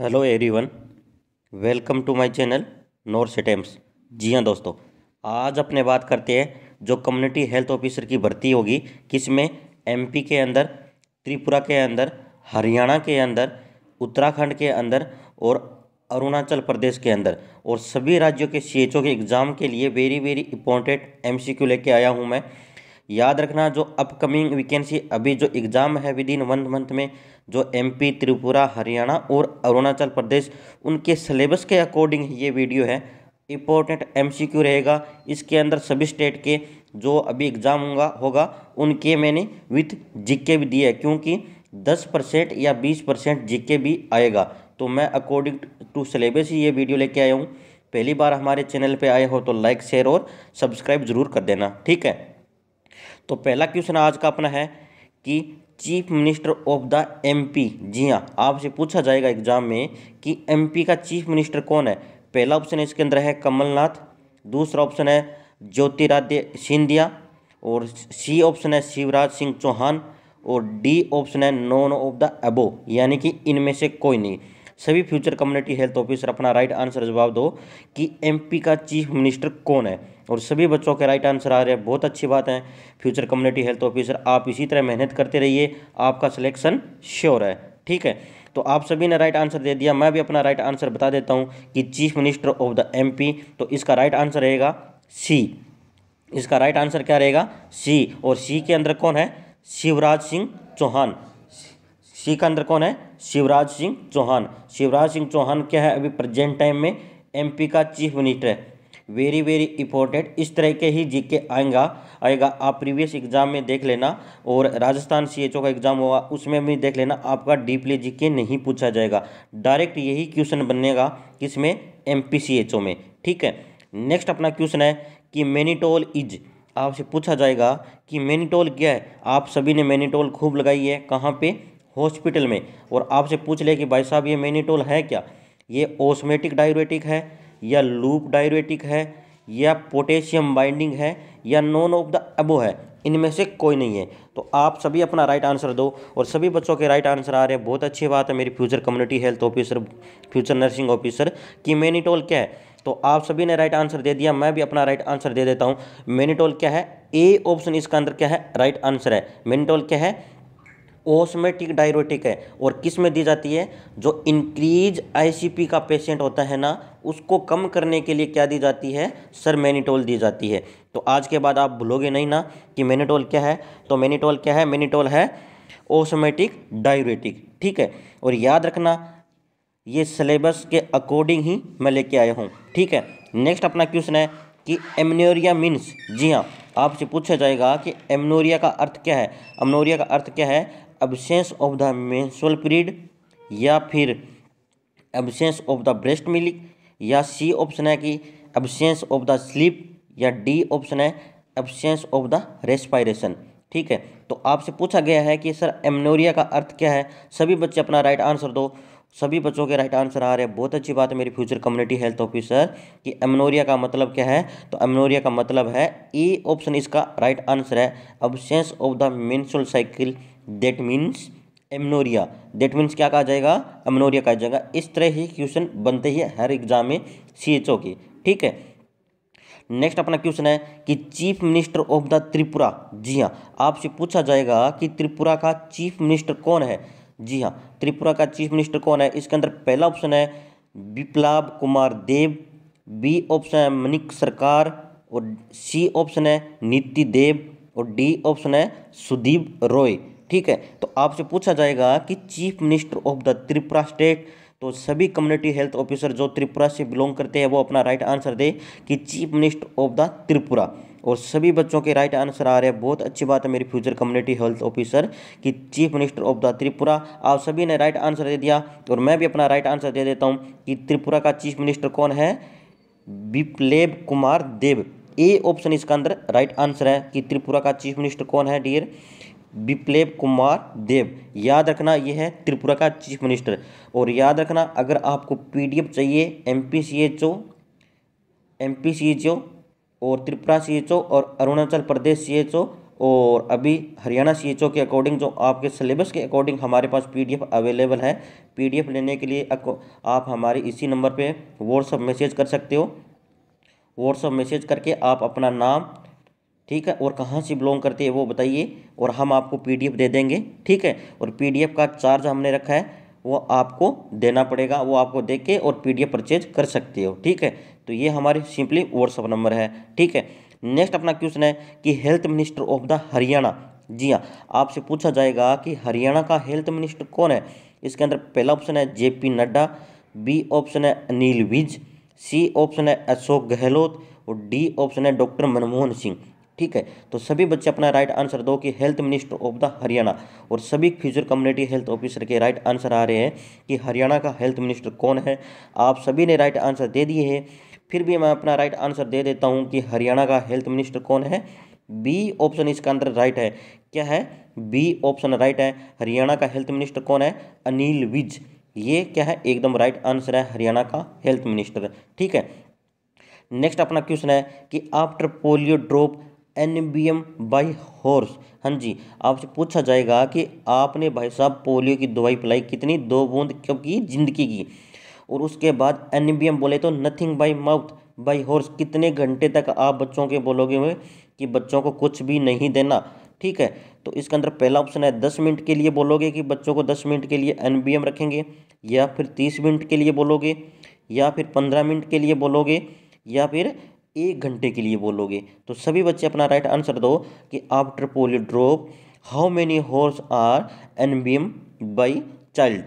hello everyone welcome to my channel north एटेम्स जी हाँ दोस्तों आज अपने बात करते हैं जो कम्युनिटी हेल्थ ऑफिसर की भर्ती होगी किसमें एमपी के अंदर त्रिपुरा के अंदर हरियाणा के अंदर उत्तराखंड के अंदर और अरुणाचल प्रदेश के अंदर और सभी राज्यों के सी के एग्ज़ाम के लिए वेरी वेरी इंपॉर्टेंट एम लेके आया हूँ मैं याद रखना जो अपकमिंग वैकेंसी अभी जो एग्ज़ाम है विद इन वन मंथ में जो एमपी त्रिपुरा हरियाणा और अरुणाचल प्रदेश उनके सिलेबस के अकॉर्डिंग ये वीडियो है इम्पोर्टेंट एमसीक्यू रहेगा इसके अंदर सभी स्टेट के जो अभी एग्ज़ाम होगा होगा उनके मैंने विथ जीके भी दिए क्योंकि दस परसेंट या बीस परसेंट जीके भी आएगा तो मैं अकॉर्डिंग टू सिलेबस ही ये वीडियो लेके आया हूँ पहली बार हमारे चैनल पे आए हो तो लाइक शेयर और सब्सक्राइब ज़रूर कर देना ठीक है तो पहला क्वेश्चन आज का अपना है कि chief minister of the MP जी हाँ आपसे पूछा जाएगा एग्जाम में कि एमपी का चीफ मिनिस्टर कौन है पहला ऑप्शन इसके अंदर है कमलनाथ दूसरा ऑप्शन है ज्योतिरादित्य सिंधिया और सी ऑप्शन है शिवराज सिंह चौहान और डी ऑप्शन है नोन ऑफ द एबो यानी कि इनमें से कोई नहीं सभी फ्यूचर कम्युनिटी हेल्थ ऑफिसर अपना राइट आंसर जवाब दो कि एमपी का चीफ मिनिस्टर कौन है और सभी बच्चों के राइट आंसर आ रहे हैं बहुत अच्छी बात है फ्यूचर कम्युनिटी हेल्थ ऑफिसर आप इसी तरह मेहनत करते रहिए आपका सिलेक्शन श्योर है ठीक है तो आप सभी ने राइट आंसर दे दिया मैं भी अपना राइट आंसर बता देता हूँ कि chief minister of the MP तो इसका राइट आंसर रहेगा सी इसका राइट आंसर क्या रहेगा सी और सी के अंदर कौन है शिवराज सिंह चौहान सी का अंदर कौन है शिवराज सिंह चौहान शिवराज सिंह चौहान क्या है अभी प्रेजेंट टाइम में एमपी का चीफ मिनिस्टर है वेरी वेरी इंपॉर्टेंट इस तरह के ही जीके आएगा आएगा आप प्रीवियस एग्जाम में देख लेना और राजस्थान सीएचओ का एग्जाम होगा उसमें भी देख लेना आपका डीपली जीके नहीं पूछा जाएगा डायरेक्ट यही क्वेश्चन बनेगा किसमें M P C H O में ठीक है नेक्स्ट अपना क्वेश्चन है कि मैनीटोल इज आपसे पूछा जाएगा कि मैनीटोल क्या है आप सभी ने मैनीटोल खूब लगाई है कहाँ पे हॉस्पिटल में और आपसे पूछ ले कि भाई साहब ये मैनीटोल है क्या ये ओस्मेटिक डायरेटिक है या लूप डायरेटिक है या पोटेशियम बाइंडिंग है या नॉन ऑफ द एबो है इनमें से कोई नहीं है तो आप सभी अपना राइट आंसर दो और सभी बच्चों के राइट आंसर आ रहे हैं बहुत अच्छी बात है मेरी future community health officer future nursing officer कि मैनीटोल क्या है तो आप सभी ने राइट आंसर दे दिया मैं भी अपना राइट आंसर दे देता हूँ मैनीटोल क्या है ए ऑप्शन इसका अंदर क्या है राइट आंसर है मेनीटोल क्या है ओसमेटिक डायरोटिक है और किस में दी जाती है जो इंक्रीज आईसीपी का पेशेंट होता है ना उसको कम करने के लिए क्या दी जाती है सर मैनीटोल दी जाती है तो आज के बाद आप भूलोगे नहीं ना कि मैनीटोल क्या है तो मैनीटोल क्या है मैनीटोल है ओसमेटिक डायरेटिक ठीक है और याद रखना ये सिलेबस के अकॉर्डिंग ही मैं लेके आया हूँ ठीक है नेक्स्ट अपना क्वेश्चन है कि एमनोरिया मीन्स जी हाँ आपसे पूछा जाएगा कि एमनोरिया का अर्थ क्या है एमनोरिया का अर्थ क्या है absence of the menstrual period या फिर absence of the breast milk या सी ऑप्शन है कि एबसेंस ऑफ द स्लीप या डी ऑप्शन है एबसेंस ऑफ द रेस्पायरेशन ठीक है तो आपसे पूछा गया है कि सर एमनोरिया का अर्थ क्या है सभी बच्चे अपना राइट आंसर दो सभी बच्चों के राइट आंसर आ रहे हैं बहुत अच्छी बात है मेरी फ्यूचर कम्युनिटी हेल्थ ऑफिसर कि एमनोरिया का मतलब क्या है तो एमनोरिया का मतलब है ई e ऑप्शन इसका राइट आंसर है absence of the menstrual cycle that means amenorrhea that means क्या कहा जाएगा एमनोरिया कहा जाएगा इस तरह ही क्वेश्चन बनते ही हर एग्जाम में सी एच ओ के ठीक है नेक्स्ट अपना क्वेश्चन है कि chief minister of the Tripura जी हाँ आपसे पूछा जाएगा कि त्रिपुरा का चीफ मिनिस्टर कौन है जी हाँ त्रिपुरा का चीफ मिनिस्टर कौन है इसके अंदर पहला ऑप्शन है विप्लव कुमार देव बी ऑप्शन है मनिक सरकार और सी ऑप्शन है नीति देव और डी ऑप्शन है सुदीप रॉय ठीक है तो आपसे पूछा जाएगा कि chief minister of the Tripura state तो सभी कम्युनिटी हेल्थ ऑफिसर जो त्रिपुरा से बिलोंग करते हैं वो अपना राइट आंसर दे कि chief minister of the Tripura और सभी बच्चों के राइट आंसर आ रहे हैं बहुत अच्छी बात है मेरी फ्यूचर कम्युनिटी हेल्थ ऑफिसर कि chief minister of the Tripura आप सभी ने राइट आंसर दे दिया और मैं भी अपना राइट आंसर दे देता हूँ कि त्रिपुरा का चीफ मिनिस्टर कौन है विप्लेब कुमार देव ए ऑप्शन इसका अंदर राइट आंसर है कि त्रिपुरा का चीफ मिनिस्टर कौन है डियर विप्लव कुमार देव याद रखना ये है त्रिपुरा का चीफ मिनिस्टर और याद रखना अगर आपको पीडीएफ चाहिए M P C H O M P C H O और त्रिपुरा सी एच ओ और अरुणाचल प्रदेश सी एच ओ और अभी हरियाणा सी एच ओ के अकॉर्डिंग जो आपके सिलेबस के अकॉर्डिंग हमारे पास पीडीएफ अवेलेबल है पीडीएफ लेने के लिए आप हमारे इसी नंबर पे व्हाट्सअप मैसेज कर सकते हो व्हाट्सअप मैसेज करके आप अपना नाम ठीक है और कहाँ से बिलोंग करती है वो बताइए और हम आपको पीडीएफ दे देंगे ठीक है और पीडीएफ का चार्ज हमने रखा है वो आपको देना पड़ेगा वो आपको दे के और पीडीएफ परचेज कर सकते हो ठीक है तो ये हमारे सिंपली व्हाट्सअप नंबर है ठीक है नेक्स्ट अपना क्वेश्चन है कि health minister of the Haryana जी हाँ आपसे पूछा जाएगा कि हरियाणा का हेल्थ मिनिस्टर कौन है इसके अंदर पहला ऑप्शन है J P Nadda B option है अनिल विज सी ऑप्शन है अशोक गहलोत और डी ऑप्शन है डॉक्टर मनमोहन सिंह ठीक है तो सभी बच्चे अपना राइट आंसर दो कि health minister of the Haryana और सभी फ्यूचर कम्युनिटी हेल्थ ऑफिसर के राइट आंसर आ रहे हैं कि हरियाणा का हेल्थ मिनिस्टर कौन है आप सभी ने राइट आंसर दे दिए हैं फिर भी मैं अपना राइट आंसर दे देता हूँ कि हरियाणा का हेल्थ मिनिस्टर कौन है बी ऑप्शन इसका अंदर राइट है क्या है बी ऑप्शन राइट है हरियाणा का हेल्थ मिनिस्टर कौन है अनिल विज ये क्या है एकदम राइट आंसर है हरियाणा का हेल्थ मिनिस्टर ठीक है नेक्स्ट अपना क्वेश्चन है कि after polio drop N B M by hours हाँ जी आपसे पूछा जाएगा कि आपने भाई साहब पोलियो की दवाई पिलाई कितनी दो बूंद कब की जिंदगी की और उसके बाद एन बी एम बोले तो nothing by mouth by hours कितने घंटे तक आप बच्चों के बोलोगे हुए कि बच्चों को कुछ भी नहीं देना ठीक है तो इसके अंदर पहला ऑप्शन है दस मिनट के लिए बोलोगे कि बच्चों को दस मिनट के लिए एन बी एम रखेंगे या फिर तीस मिनट के लिए बोलोगे या फिर पंद्रह मिनट के लिए बोलोगे या फिर एक घंटे के लिए बोलोगे तो सभी बच्चे अपना राइट आंसर दो कि after polio drop how many hours are N B M by child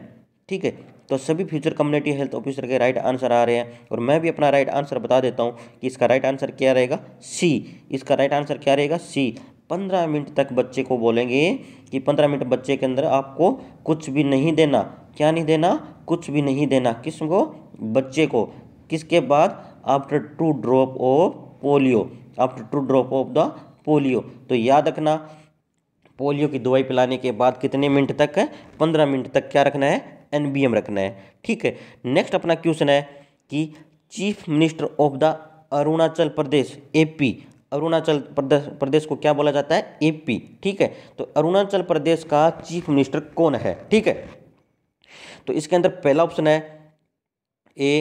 ठीक है तो सभी फ्यूचर कम्युनिटी हेल्थ ऑफिसर के राइट आंसर आ रहे हैं और मैं भी अपना राइट आंसर बता देता हूँ कि इसका राइट आंसर क्या रहेगा सी इसका राइट आंसर क्या रहेगा सी पंद्रह मिनट तक बच्चे को बोलेंगे कि पंद्रह मिनट बच्चे के अंदर आपको कुछ भी नहीं देना क्या नहीं देना कुछ भी नहीं देना किस को बच्चे को किसके बाद after two drop of polio after two drop of the polio तो याद रखना पोलियो की दवाई पिलाने के बाद कितने मिनट तक है पंद्रह मिनट तक क्या रखना है एन रखना है ठीक है नेक्स्ट अपना क्वेश्चन है कि chief minister of the Arunachal Pradesh AP Arunachal Pradesh Pradesh को क्या बोला जाता है एपी ठीक है तो अरुणाचल प्रदेश का चीफ मिनिस्टर कौन है ठीक है तो इसके अंदर पहला ऑप्शन है A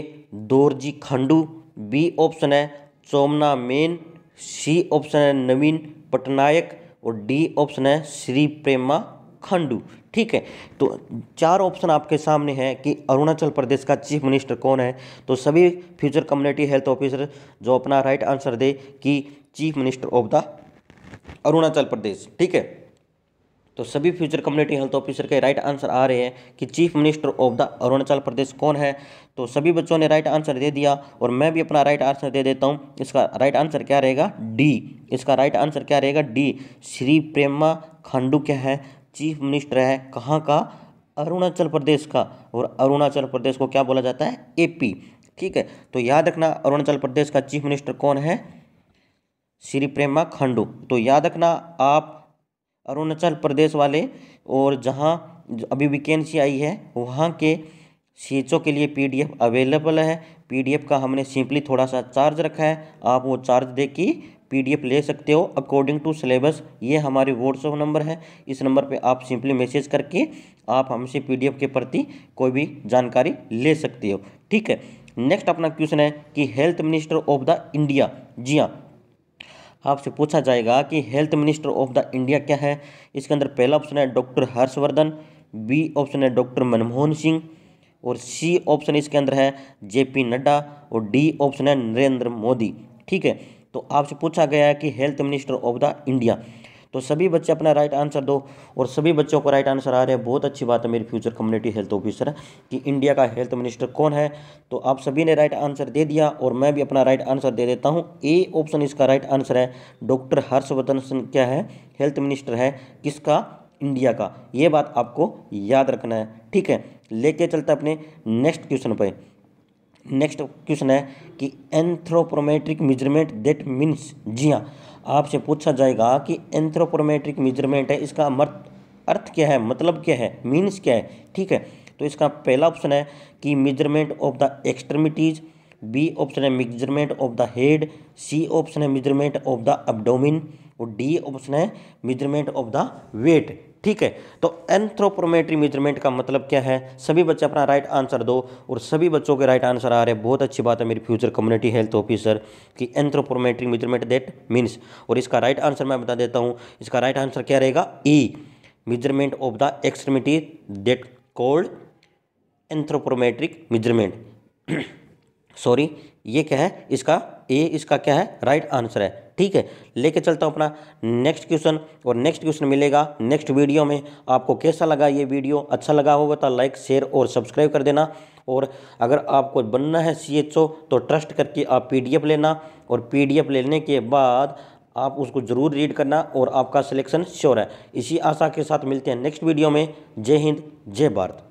Dorjee Khandu B option है चोमना मेन सी ऑप्शन है नवीन पटनायक और डी ऑप्शन है श्री प्रेमा खांडू ठीक है तो चार ऑप्शन आपके सामने हैं कि अरुणाचल प्रदेश का चीफ मिनिस्टर कौन है तो सभी फ्यूचर कम्युनिटी हेल्थ ऑफिसर जो अपना राइट आंसर दे कि chief minister of the Arunachal Pradesh ठीक है तो सभी फ्यूचर कम्युनिटी हेल्थ ऑफिसर के राइट आंसर आ रहे हैं कि chief minister of the Arunachal Pradesh कौन है तो सभी बच्चों ने राइट आंसर दे दिया और मैं भी अपना राइट आंसर दे देता हूँ इसका राइट आंसर क्या रहेगा डी इसका राइट आंसर क्या रहेगा डी श्री प्रेमा खांडू क्या है चीफ मिनिस्टर है कहाँ का अरुणाचल प्रदेश का और अरुणाचल प्रदेश को क्या बोला जाता है ए ठीक है तो याद रखना अरुणाचल प्रदेश का चीफ मिनिस्टर कौन है श्री प्रेमा खांडू तो याद रखना आप अरुणाचल प्रदेश वाले और जहाँ अभी वैकेंसी आई है वहाँ के सी के लिए पी अवेलेबल है पी का हमने सिंपली थोड़ा सा चार्ज रखा है आप वो चार्ज दे के पी ले सकते हो अकॉर्डिंग टू सिलेबस ये हमारे व्हाट्सअप नंबर है इस नंबर पे आप सिंपली मैसेज करके आप हमसे पी के प्रति कोई भी जानकारी ले सकते हो ठीक है नेक्स्ट अपना क्वेश्चन है कि health minister of the India जी हाँ आपसे पूछा जाएगा कि health minister of the India क्या है इसके अंदर पहला ऑप्शन है डॉक्टर हर्षवर्धन बी ऑप्शन है डॉक्टर मनमोहन सिंह और सी ऑप्शन इसके अंदर है जे पी नड्डा और डी ऑप्शन है नरेंद्र मोदी ठीक है तो आपसे पूछा गया है कि health minister of the India तो सभी बच्चे अपना राइट आंसर दो और सभी बच्चों को राइट आंसर आ रहे हैं बहुत अच्छी बात है मेरी फ्यूचर कम्युनिटी हेल्थ ऑफिसर कि इंडिया का हेल्थ मिनिस्टर कौन है तो आप सभी ने राइट आंसर दे दिया और मैं भी अपना राइट आंसर दे देता हूँ ए ऑप्शन इसका राइट आंसर है डॉक्टर हर्षवर्धन सिंह क्या है हेल्थ मिनिस्टर है किसका इंडिया का ये बात आपको याद रखना है ठीक है लेके चलते अपने नेक्स्ट क्वेश्चन पर नेक्स्ट क्वेश्चन है कि एंथ्रोप्रोमेट्रिक मेजरमेंट दैट मीन्स जी हाँ आपसे पूछा जाएगा कि एंथ्रोपोमेट्रिक मेजरमेंट है इसका अर्थ क्या है मतलब क्या है मीन्स क्या है ठीक है तो इसका पहला ऑप्शन है कि measurement of the extremities B option है measurement of the head C option है मेजरमेंट ऑफ द अबडोमिन और डी ऑप्शन है मेजरमेंट ऑफ द वेट ठीक है तो एंथ्रोप्रोमेट्री मेजरमेंट का मतलब क्या है सभी बच्चे अपना राइट आंसर दो और सभी बच्चों के राइट आंसर आ रहे हैं बहुत अच्छी बात है मेरी फ्यूचर कम्युनिटी हेल्थ ऑफिसर कि एंथ्रोप्रोमेट्री मेजरमेंट दैट मीन्स और इसका राइट आंसर मैं बता देता हूँ इसका राइट आंसर क्या रहेगा E measurement of the extremity that called anthropometric measurement sorry ये क्या है इसका ए इसका क्या है राइट right आंसर है ठीक है लेके चलता हूँ अपना नेक्स्ट क्वेश्चन और नेक्स्ट क्वेश्चन मिलेगा नेक्स्ट वीडियो में आपको कैसा लगा ये वीडियो अच्छा लगा होगा तो लाइक शेयर और सब्सक्राइब कर देना और अगर आपको बनना है सी तो ट्रस्ट करके आप पी लेना और पी लेने के बाद आप उसको ज़रूर रीड करना और आपका सिलेक्शन श्योर है इसी आशा के साथ मिलते हैं नेक्स्ट वीडियो में जय हिंद जय भारत